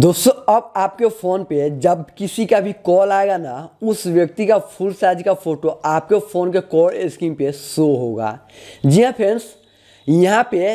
दोस्तों अब आपके फ़ोन पे जब किसी का भी कॉल आएगा ना उस व्यक्ति का फुल साइज का फ़ोटो आपके फ़ोन के कॉल स्क्रीन पे शो होगा जी हाँ फ्रेंड्स यहाँ पे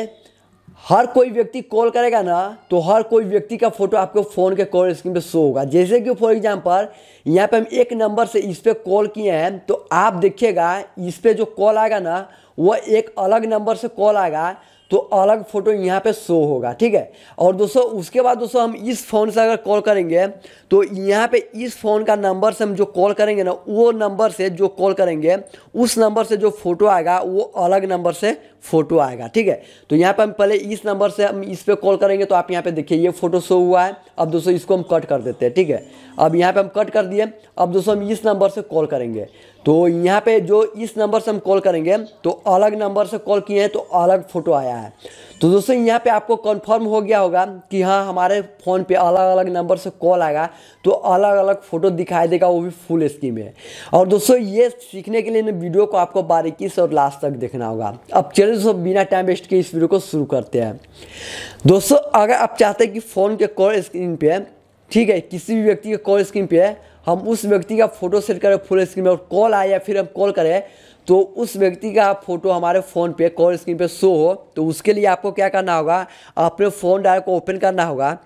हर कोई व्यक्ति कॉल करेगा ना तो हर कोई व्यक्ति का फ़ोटो आपके फ़ोन के कॉल स्क्रीन पे शो होगा जैसे कि फॉर एग्जांपल यहाँ पे हम एक नंबर से इस पर कॉल किए हैं तो आप देखिएगा इस पर जो कॉल आएगा ना वह एक अलग नंबर से कॉल आएगा तो अलग फ़ोटो यहाँ पे शो होगा ठीक है और दोस्तों उसके बाद दोस्तों हम इस फ़ोन से अगर कॉल करेंगे तो यहाँ पे इस फ़ोन का नंबर से हम जो कॉल करेंगे ना वो नंबर से जो कॉल करेंगे उस नंबर से जो फ़ोटो आएगा वो अलग नंबर से फ़ोटो आएगा ठीक है तो यहाँ पर हम पहले इस नंबर से हम इस पर कॉल करेंगे तो आप यहाँ पे देखिए ये फ़ोटो शो हुआ है अब दोस्तों इसको हम कट कर देते हैं ठीक है अब यहाँ पे हम कट कर दिए अब दोस्तों हम इस नंबर से कॉल करेंगे तो यहाँ पे जो इस नंबर से हम कॉल करेंगे तो अलग नंबर से कॉल किए हैं तो अलग फ़ोटो आया है तो दोस्तों यहाँ पे आपको कंफर्म हो गया होगा कि हाँ हमारे फ़ोन पे अलग अलग नंबर से कॉल आएगा तो अलग अलग फ़ोटो दिखाई देगा वो भी फुल स्क्रीन में और दोस्तों ये सीखने के लिए वीडियो को आपको बारीकी से और लास्ट तक देखना होगा अब चलिए दोस्तों बिना टाइम वेस्ट के इस वीडियो को शुरू करते हैं दोस्तों अगर आप चाहते हैं कि फ़ोन के कॉल स्क्रीन पर ठीक है किसी भी व्यक्ति के कॉल स्क्रीन पर हम उस व्यक्ति का फ़ोटो सेट करें फुल स्क्रीन में और कॉल आए या फिर हम कॉल करें तो उस व्यक्ति का फ़ोटो हमारे फ़ोन पे कॉल स्क्रीन पे शो हो तो उसके लिए आपको क्या करना होगा अपने फ़ोन डायल को ओपन करना होगा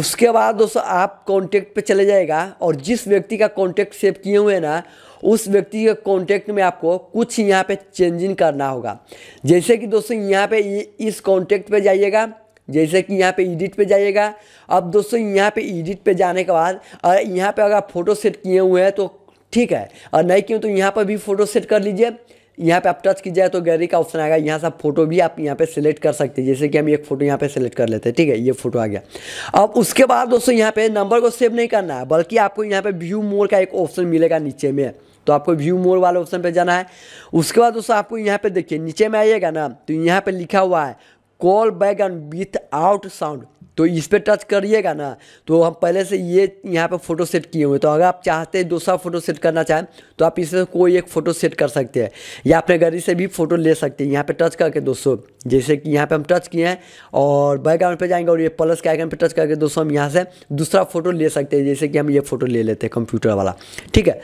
उसके बाद दोस्तों आप कॉन्टैक्ट पे चले जाएगा और जिस व्यक्ति का कॉन्टैक्ट सेव किए हुए हैं ना उस व्यक्ति के कॉन्टैक्ट में आपको कुछ यहाँ पे चेंजिंग करना होगा जैसे कि दोस्तों यहाँ पे इस कॉन्टैक्ट पे जाइएगा जैसे कि यहाँ पे एडिट पे जाइएगा अब दोस्तों यहाँ पे एडिट पे जाने के बाद और यहाँ पे अगर आप फोटो सेट किए हुए हैं तो ठीक है और नहीं क्यों तो यहाँ पर भी फोटो सेट कर लीजिए यहाँ पे आप टच कीजिए तो गैलरी का ऑप्शन आएगा यहाँ से आप फोटो भी आप यहाँ पे सिलेक्ट कर सकते हैं जैसे कि हम एक फोटो यहाँ पे सिलेक्ट कर लेते हैं ठीक है ये फोटो आ गया अब उसके बाद दोस्तों यहाँ पे नंबर को सेव नहीं करना है बल्कि आपको यहाँ पे व्यू मोर का एक ऑप्शन मिलेगा नीचे में तो आपको व्यू मोर वाले ऑप्शन पर जाना है उसके बाद दोस्तों आपको यहाँ पे देखिए नीचे में आइएगा ना तो यहाँ पे लिखा हुआ है call back and without sound तो इस पर टच करिएगा ना तो हम पहले से ये यहाँ पे फ़ोटो सेट किए हुए तो अगर आप चाहते हैं दूसरा फ़ोटो सेट करना चाहें तो आप इससे कोई एक फ़ोटो सेट कर सकते हैं या अपने गाड़ी से भी फ़ोटो ले सकते हैं यहाँ पे टच करके दोस्तों जैसे कि यहाँ पे हम टच किए हैं और बैकग्राउंड पे जाएंगे और ये प्लस के आइकन पे टच करके दोस्तों हम यहाँ से दूसरा फ़ोटो ले सकते हैं जैसे कि हम ये फ़ोटो ले लेते हैं कंप्यूटर वाला ठीक है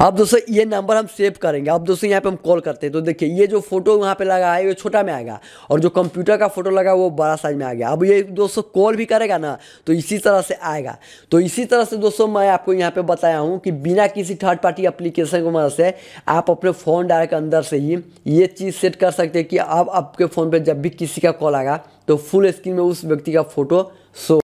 अब दोस्तों ये नंबर हम सेव करेंगे अब दोस्तों यहाँ पे हम कॉल करते हैं तो देखिए ये जो फोटो वहाँ पे लगा है ये छोटा में आएगा और जो कंप्यूटर का फोटो लगा वो बड़ा साइज में आ गया अब ये दोस्तों कॉल भी करेगा ना तो इसी तरह से आएगा तो इसी तरह से दोस्तों मैं आपको यहाँ पे बताया हूँ कि बिना किसी थर्ड पार्टी अप्लीकेशन की मदद से आप अपने फ़ोन डायरेक्ट अंदर से ही ये चीज़ सेट कर सकते हैं कि अब आपके फ़ोन पर जब भी किसी का कॉल आएगा तो फुल स्क्रीन में उस व्यक्ति का फोटो शो